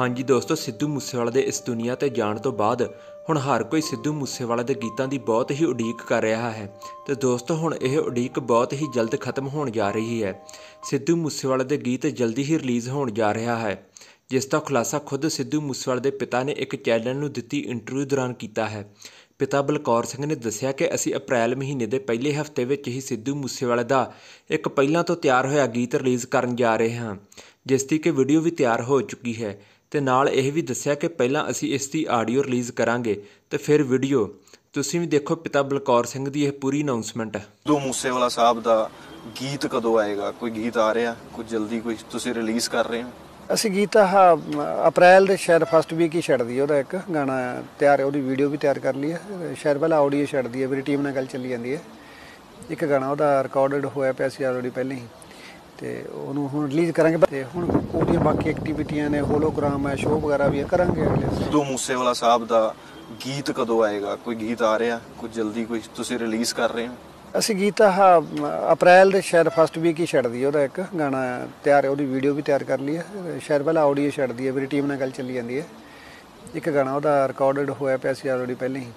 ਹਾਂਜੀ ਦੋਸਤੋ ਸਿੱਧੂ ਮੂਸੇਵਾਲਾ ਦੇ ਇਸ ਦੁਨੀਆ ਤੇ ਜਾਣ ਤੋਂ ਬਾਅਦ ਹੁਣ ਹਰ ਕੋਈ ਸਿੱਧੂ ਮੂਸੇਵਾਲਾ ਦੇ ਗੀਤਾਂ ਦੀ ਬਹੁਤ ਹੀ ਉਡੀਕ ਕਰ ਰਿਹਾ ਹੈ ਤੇ ਦੋਸਤੋ ਹੁਣ ਇਹ ਉਡੀਕ ਬਹੁਤ ਹੀ ਜਲਦ ਖਤਮ ਹੋਣ ਜਾ ਰਹੀ ਹੈ ਸਿੱਧੂ ਮੂਸੇਵਾਲਾ ਦੇ ਗੀਤ ਜਲਦੀ ਹੀ ਰਿਲੀਜ਼ ਹੋਣ ਜਾ ਰਿਹਾ ਹੈ ਜਿਸ ਦਾ ਖੁਲਾਸਾ ਖੁਦ ਸਿੱਧੂ ਮੂਸੇਵਾਲਾ ਦੇ ਪਿਤਾ ਨੇ ਇੱਕ ਚੈਨਲ ਨੂੰ ਦਿੱਤੀ ਇੰਟਰਵਿਊ ਦੌਰਾਨ ਕੀਤਾ ਹੈ ਪਿਤਾ ਬਲਕੌਰ ਸਿੰਘ ਨੇ ਦੱਸਿਆ ਕਿ ਅਸੀਂ ਅਪ੍ਰੈਲ ਮਹੀਨੇ ਦੇ ਪਹਿਲੇ ਹਫਤੇ ਵਿੱਚ ਹੀ ਸਿੱਧੂ ਮੂਸੇਵਾਲੇ ਦਾ ਇੱਕ ਪਹਿਲਾਂ ਤੋਂ ਤਿਆਰ ਹੋਇਆ ਗੀਤ ਰਿਲੀਜ਼ ਕਰਨ ਜਾ ਰਹੇ ਹਾਂ ਜਿਸ ਦੀ ਕਿ ਵੀਡੀਓ ਵੀ ਤਿਆਰ ਹੋ ਚੁੱਕੀ ਹੈ ਤੇ ਨਾਲ ਇਹ ਵੀ ਦੱਸਿਆ ਕਿ ਪਹਿਲਾਂ ਅਸੀਂ ਇਸ ਦੀ ਆਡੀਓ ਰਿਲੀਜ਼ ਕਰਾਂਗੇ ਤੇ ਫਿਰ ਵੀਡੀਓ ਤੁਸੀਂ ਵੀ ਦੇਖੋ ਪਿਤਾ ਬਲਕੌਰ ਸਿੰਘ ਦੀ ਇਹ ਪੂਰੀ ਅਨਾਉਂਸਮੈਂਟ ਹੈ ਦੋ ਵਾਲਾ ਸਾਹਿਬ ਦਾ ਗੀਤ ਕਦੋਂ ਆਏਗਾ ਕੋਈ ਗੀਤ ਆ ਰਿਹਾ ਕੋਈ ਜਲਦੀ ਕੋਈ ਤੁਸੀਂ ਰਿਲੀਜ਼ ਕਰ ਰਹੇ ਹੋ ਅਸੀਂ ਗੀਤ ਆ ਅਪ੍ਰੈਲ ਦੇ ਸ਼ਾਇਦ ਫਸਟ ਵੀਕ ਹੀ ਛੱਡ ਦੀ ਉਹਦਾ ਇੱਕ ਗਾਣਾ ਤਿਆਰ ਹੈ ਉਹਦੀ ਵੀਡੀਓ ਵੀ ਤਿਆਰ ਕਰ ਲਈ ਹੈ ਸ਼ਾਇਦ ਪਹਿਲਾਂ ਆਡੀਓ ਛੱਡ ਦਈਏ ਮੇਰੀ ਟੀਮ ਨਾਲ ਗੱਲ ਚੱਲੀ ਜਾਂਦੀ ਹੈ ਇੱਕ ਗਾਣਾ ਉਹਦਾ ਰਿਕਾਰਡਡ ਹੋਇਆ ਪਿਆ ਸੀ ਆਲਰੇਡੀ ਪਹਿਲਾਂ ਹੀ ਤੇ ਉਹਨੂੰ ਹੁਣ ਰਿਲੀਜ਼ ਕਰਾਂਗੇ ਤੇ ਹੁਣ ਉਹਦੀਆਂ ਬਾਕੀ ਐਕਟੀਵਿਟੀਆਂ ਨੇ ਹੋਲੋਗ੍ਰਾਮ ਹੈ ਸ਼ੋਅ ਵਗੈਰਾ ਵੀ ਕਰਾਂਗੇ ਅਗਲੇ ਸਿੱਧੂ ਮੂਸੇਵਾਲਾ ਸਾਹਿਬ ਦਾ ਗੀਤ ਕਦੋਂ ਆਏਗਾ ਕੋਈ ਗੀਤ ਆ ਰਿਹਾ ਕੋਈ ਜਲਦੀ ਕੋਈ ਤੁਸੀਂ ਰਿਲੀਜ਼ ਕਰ ਰਹੇ ਹੋ ਅਸੀਂ ਗੀਤ ਆ ਅਪ੍ਰੈਲ ਦੇ ਸ਼ਾਇਦ ਫਸਟ ਵੀਕ ਹੀ ਛੱਡਦੀ ਹੈ ਉਹਦਾ ਇੱਕ ਗਾਣਾ ਤਿਆਰ ਹੈ ਉਹਦੀ ਵੀਡੀਓ ਵੀ ਤਿਆਰ ਕਰ ਲਈ ਹੈ ਸ਼ਾਇਦ ਪਹਿਲਾਂ ਆਡੀਓ ਛੱਡਦੀ ਹੈ ਮੇਰੀ ਟੀਮ ਨਾਲ ਗੱਲ ਚੱਲੀ ਜਾਂਦੀ ਹੈ ਇੱਕ ਗਾਣਾ ਉਹਦਾ ਰਿਕਾਰਡਡ ਹੋਇਆ ਪਿਆ ਸੀ ਆਲਰੇਡੀ ਪਹਿਲਾਂ ਹੀ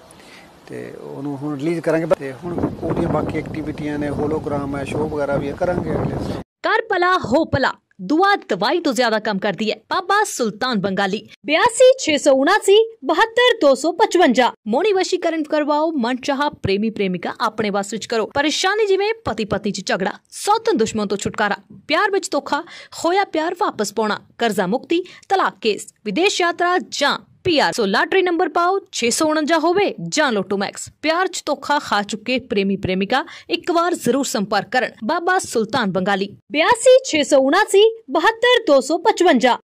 ਤੇ ਉਹਨੂੰ ਹੁਣ ਰਿਲੀਜ਼ ਕਰਾਂਗੇ ਤੇ ਹੁਣ ਉਹਦੀਆਂ ਬਾਕੀ ਐਕਟੀਵਿਟੀਆਂ ਨੇ ਹੋਲੋਗ੍ਰਾਮ ਹੈ ਸ਼ੋਅ ਵਗੈਰਾ ਵੀ ਕਰਾਂਗੇ ਅਗਲੇ ਸਾਲ। कर पला हो पला दुआ दवाई तो ज्यादा कम कर दी है बाबा सुल्तान बंगाली बयासी छह सौ उनासी बहत्तर दो सौ पचवंजा मोनी वशीकरण करवाओ मन चाह प्रेमी प्रेमिका अपने वास स्विच करो परेशानी जिमें पति पत्नी झगड़ा सौतन दुश्मन तो छुटकारा प्यार विच धोखा होया प्यार वापस पाना कर्जा मुक्ति तलाक केस विदेश यात्रा जा ਪੀਆਰ ਸੋ ਲਾਟਰੀ ਨੰਬਰ ਪਾਓ 649 ਹੋਵੇ ਜਾਂ ਲੋਟੋ ਮੈਕਸ ਪਿਆਰ 'ਚ ਧੋਖਾ ਖਾ ਚੁੱਕੇ ਪ੍ਰੇਮੀ ਪ੍ਰੇਮਿਕਾ ਇੱਕ ਵਾਰ ਜ਼ਰੂਰ ਸੰਪਰਕ ਕਰਨ ਬਾਬਾ ਸੁਲਤਾਨ ਬੰਗਾਲੀ 82 679 72 255